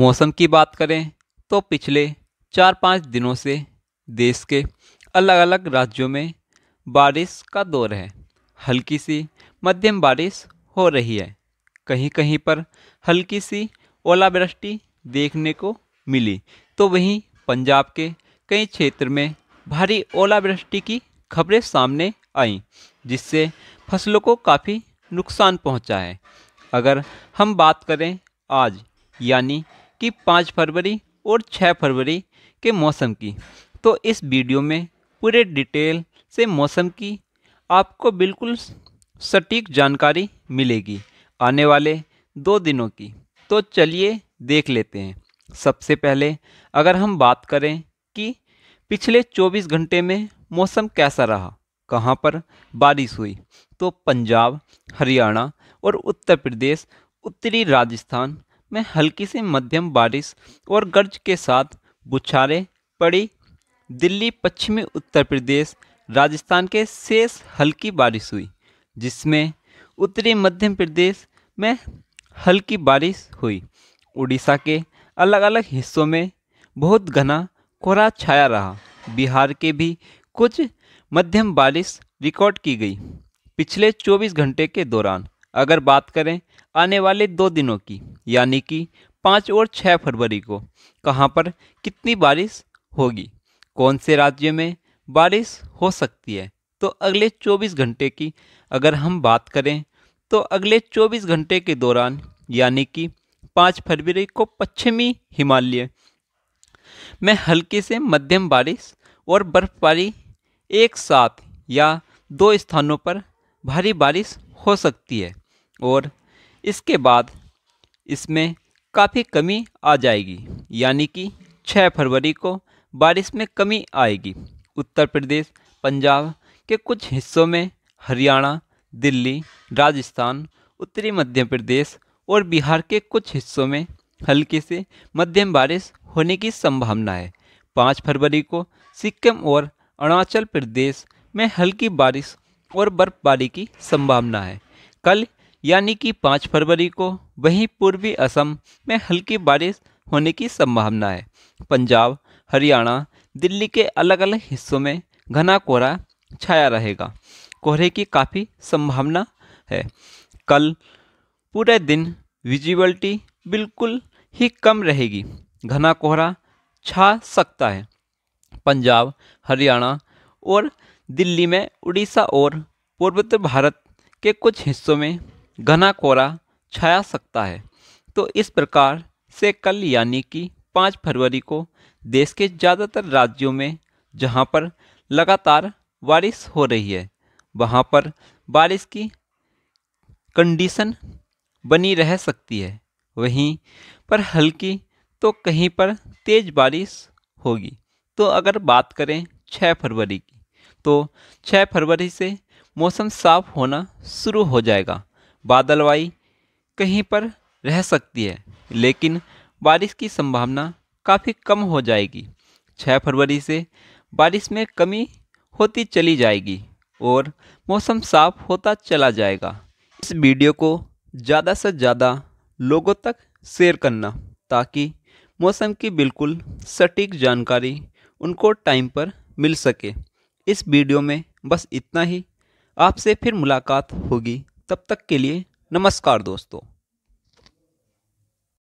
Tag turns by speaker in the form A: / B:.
A: मौसम की बात करें तो पिछले चार पाँच दिनों से देश के अलग अलग राज्यों में बारिश का दौर है हल्की सी मध्यम बारिश हो रही है कहीं कहीं पर हल्की सी ओलावृष्टि देखने को मिली तो वहीं पंजाब के कई क्षेत्र में भारी ओलावृष्टि की खबरें सामने आईं जिससे फसलों को काफ़ी नुकसान पहुंचा है अगर हम बात करें आज यानी कि पाँच फरवरी और छः फरवरी के मौसम की तो इस वीडियो में पूरे डिटेल से मौसम की आपको बिल्कुल सटीक जानकारी मिलेगी आने वाले दो दिनों की तो चलिए देख लेते हैं सबसे पहले अगर हम बात करें कि पिछले 24 घंटे में मौसम कैसा रहा कहाँ पर बारिश हुई तो पंजाब हरियाणा और उत्तर प्रदेश उत्तरी राजस्थान में हल्की से मध्यम बारिश और गर्ज के साथ बुछारें पड़ी दिल्ली पश्चिमी उत्तर प्रदेश राजस्थान के शेष हल्की बारिश हुई जिसमें उत्तरी मध्य प्रदेश में हल्की बारिश हुई उड़ीसा के अलग अलग हिस्सों में बहुत घना कोहरा छाया रहा बिहार के भी कुछ मध्यम बारिश रिकॉर्ड की गई पिछले 24 घंटे के दौरान अगर बात करें आने वाले दो दिनों की यानी कि पाँच और छः फरवरी को कहाँ पर कितनी बारिश होगी कौन से राज्य में बारिश हो सकती है तो अगले 24 घंटे की अगर हम बात करें तो अगले 24 घंटे के दौरान यानी कि 5 फरवरी को पश्चिमी हिमालय में हल्की से मध्यम बारिश और बर्फबारी एक साथ या दो स्थानों पर भारी बारिश हो सकती है और इसके बाद इसमें काफ़ी कमी आ जाएगी यानी कि 6 फरवरी को बारिश में कमी आएगी उत्तर प्रदेश पंजाब के कुछ हिस्सों में हरियाणा दिल्ली राजस्थान उत्तरी मध्य प्रदेश और बिहार के कुछ हिस्सों में हल्की से मध्यम बारिश होने की संभावना है पाँच फरवरी को सिक्किम और अरुणाचल प्रदेश में हल्की बारिश और बर्फबारी की संभावना है कल यानी कि 5 फरवरी को वहीं पूर्वी असम में हल्की बारिश होने की संभावना है पंजाब हरियाणा दिल्ली के अलग अलग हिस्सों में घना कोहरा छाया रहेगा कोहरे की काफ़ी संभावना है कल पूरे दिन विजिबिलिटी बिल्कुल ही कम रहेगी घना कोहरा छा सकता है पंजाब हरियाणा और दिल्ली में उड़ीसा और पूर्वोत्तर भारत के कुछ हिस्सों में घना कोहरा छाया सकता है तो इस प्रकार से कल यानी कि पाँच फरवरी को देश के ज़्यादातर राज्यों में जहाँ पर लगातार बारिश हो रही है वहाँ पर बारिश की कंडीशन बनी रह सकती है वहीं पर हल्की तो कहीं पर तेज़ बारिश होगी तो अगर बात करें 6 फरवरी की तो 6 फरवरी से मौसम साफ होना शुरू हो जाएगा बादलवाई कहीं पर रह सकती है लेकिन बारिश की संभावना काफ़ी कम हो जाएगी 6 फरवरी से बारिश में कमी होती चली जाएगी और मौसम साफ होता चला जाएगा इस वीडियो को ज़्यादा से ज़्यादा लोगों तक शेयर करना ताकि मौसम की बिल्कुल सटीक जानकारी उनको टाइम पर मिल सके इस वीडियो में बस इतना ही आपसे फिर मुलाकात होगी तब तक के लिए नमस्कार दोस्तों